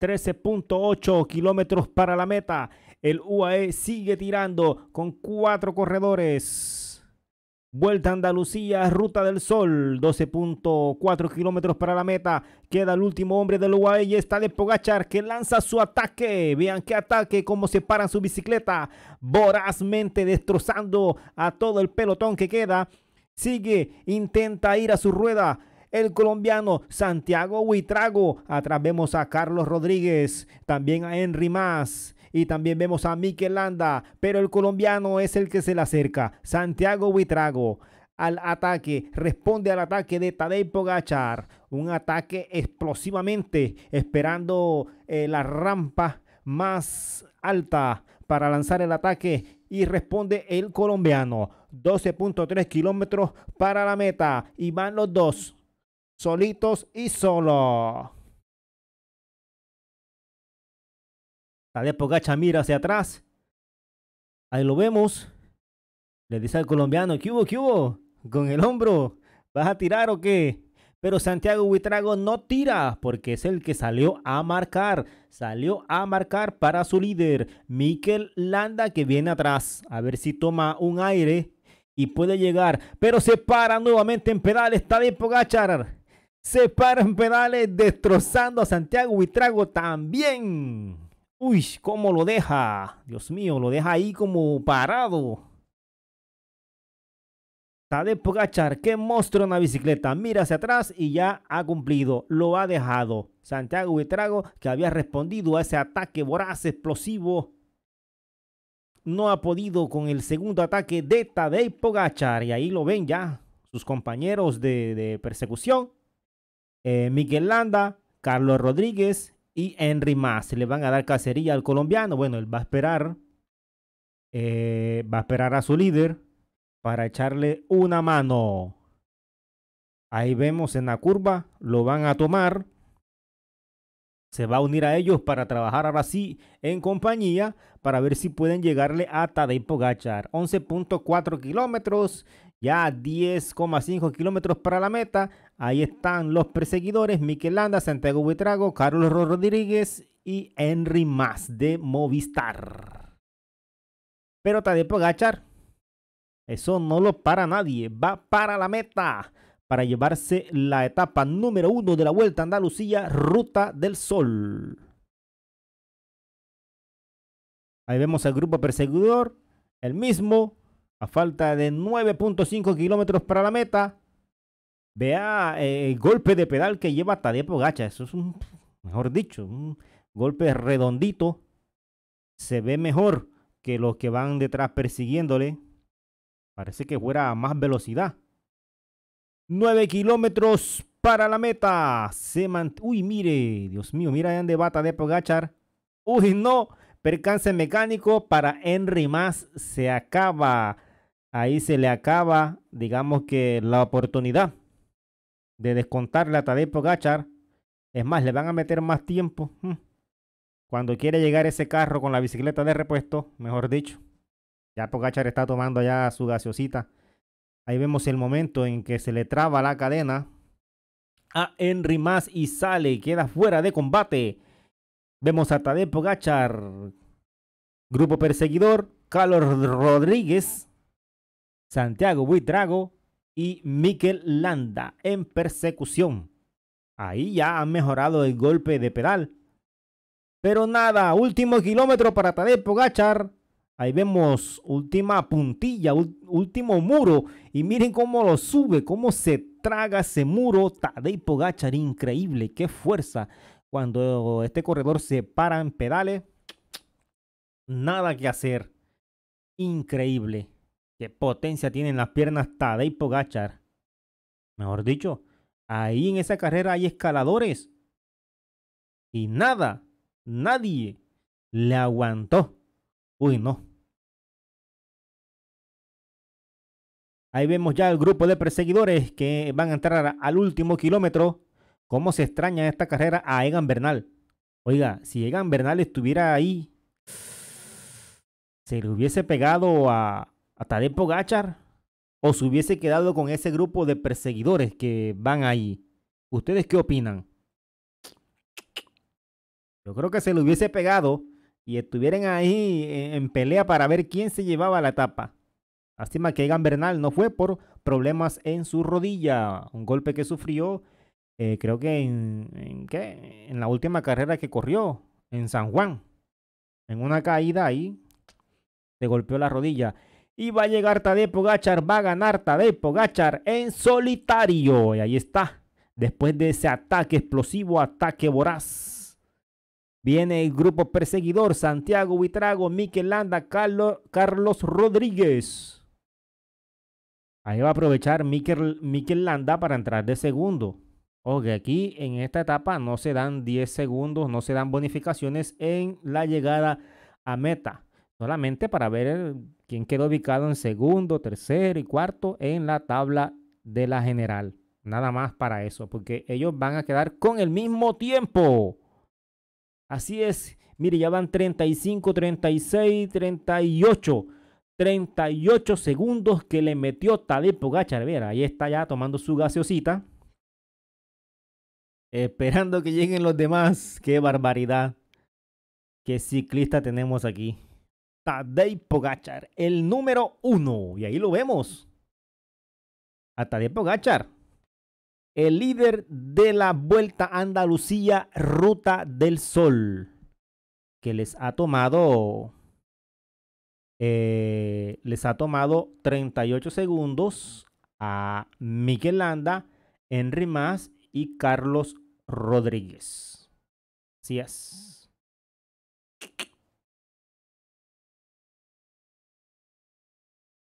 13.8 kilómetros para la meta. El UAE sigue tirando con cuatro corredores. Vuelta a Andalucía, Ruta del Sol, 12.4 kilómetros para la meta. Queda el último hombre del UAE y está de Pogachar que lanza su ataque. Vean qué ataque, cómo se paran su bicicleta. Vorazmente destrozando a todo el pelotón que queda. Sigue, intenta ir a su rueda el colombiano Santiago Huitrago. Atrás vemos a Carlos Rodríguez, también a Henry Más. Y también vemos a Miquel Landa, pero el colombiano es el que se le acerca, Santiago Huitrago al ataque, responde al ataque de Tadej Pogachar. Un ataque explosivamente, esperando eh, la rampa más alta para lanzar el ataque y responde el colombiano. 12.3 kilómetros para la meta y van los dos solitos y solo. Tadej Pogacha pues, mira hacia atrás. Ahí lo vemos. Le dice al colombiano, ¿qué hubo, qué hubo? Con el hombro, ¿vas a tirar o qué? Pero Santiago Huitrago no tira porque es el que salió a marcar. Salió a marcar para su líder, Mikel Landa, que viene atrás. A ver si toma un aire y puede llegar. Pero se para nuevamente en pedales. Tadej Pogachar. Pues, se en pedales destrozando a Santiago Huitrago también. Uy, cómo lo deja. Dios mío, lo deja ahí como parado. Tadej Pogachar, qué monstruo en la bicicleta. Mira hacia atrás y ya ha cumplido. Lo ha dejado. Santiago Huitrago, que había respondido a ese ataque voraz, explosivo, no ha podido con el segundo ataque de Tadej Pogachar. Y ahí lo ven ya sus compañeros de persecución. Eh, Miguel Landa, Carlos Rodríguez y Henry Más. Le van a dar cacería al colombiano. Bueno, él va a esperar. Eh, va a esperar a su líder para echarle una mano. Ahí vemos en la curva, lo van a tomar se va a unir a ellos para trabajar ahora sí en compañía para ver si pueden llegarle a Tadej Gachar. 11.4 kilómetros, ya 10,5 kilómetros para la meta. Ahí están los perseguidores, Miquel Landa, Santiago Buitrago, Carlos Rodríguez y Henry Mas de Movistar. Pero Tadej Gachar, eso no lo para nadie, va para la meta para llevarse la etapa número uno de la Vuelta Andalucía, Ruta del Sol. Ahí vemos al grupo perseguidor, el mismo, a falta de 9.5 kilómetros para la meta. Vea eh, el golpe de pedal que lleva Tadeo Gacha, Eso es un, mejor dicho, un golpe redondito. Se ve mejor que los que van detrás persiguiéndole. Parece que fuera a más velocidad. 9 kilómetros para la meta. Se Uy, mire. Dios mío, mira de bata de Pogachar. Uy, no. Percance mecánico para Henry Más. Se acaba. Ahí se le acaba, digamos que la oportunidad de descontarle a Tadej Pogachar. Es más, le van a meter más tiempo. Cuando quiere llegar ese carro con la bicicleta de repuesto, mejor dicho. Ya Pogachar está tomando ya su gaseosita. Ahí vemos el momento en que se le traba la cadena a Henry Mas y sale, queda fuera de combate. Vemos a Tadej Pogachar, grupo perseguidor, Carlos Rodríguez, Santiago Buitrago y Miquel Landa en persecución. Ahí ya han mejorado el golpe de pedal. Pero nada, último kilómetro para Tadej Pogachar. Ahí vemos última puntilla, último muro. Y miren cómo lo sube, cómo se traga ese muro. Tadej Pogachar, increíble, qué fuerza. Cuando este corredor se para en pedales, nada que hacer. Increíble. Qué potencia tienen las piernas Tadej Pogachar. Mejor dicho, ahí en esa carrera hay escaladores. Y nada, nadie le aguantó Uy, no. Ahí vemos ya el grupo de perseguidores que van a entrar al último kilómetro. ¿Cómo se extraña esta carrera a Egan Bernal? Oiga, si Egan Bernal estuviera ahí, se le hubiese pegado a, Tadepo Tadej o se hubiese quedado con ese grupo de perseguidores que van ahí. ¿Ustedes qué opinan? Yo creo que se le hubiese pegado y estuvieran ahí eh, en pelea para ver quién se llevaba la tapa. Lástima que Egan Bernal no fue por problemas en su rodilla, un golpe que sufrió, eh, creo que en, en la última carrera que corrió, en San Juan. En una caída ahí, se golpeó la rodilla. Y va a llegar Tadej Gachar, va a ganar Tadej Pogachar en solitario. Y ahí está, después de ese ataque explosivo, ataque voraz Viene el grupo perseguidor, Santiago Huitrago, Miquel Landa, Carlos, Carlos Rodríguez. Ahí va a aprovechar Miquel, Landa para entrar de segundo. Oye, aquí en esta etapa no se dan 10 segundos, no se dan bonificaciones en la llegada a meta. Solamente para ver eh, quién quedó ubicado en segundo, tercero y cuarto en la tabla de la general. Nada más para eso, porque ellos van a quedar con el mismo tiempo. Así es. Mire, ya van 35, 36, 38. 38 segundos que le metió Tadej Pogacar. Mira, ahí está ya tomando su gaseosita. Esperando que lleguen los demás. Qué barbaridad. Qué ciclista tenemos aquí. Tadej Pogachar, el número uno. Y ahí lo vemos. A Tadej Pogachar el líder de la Vuelta Andalucía Ruta del Sol, que les ha tomado, eh, les ha tomado 38 segundos a Miquel Landa, Henry Mas y Carlos Rodríguez. Así es.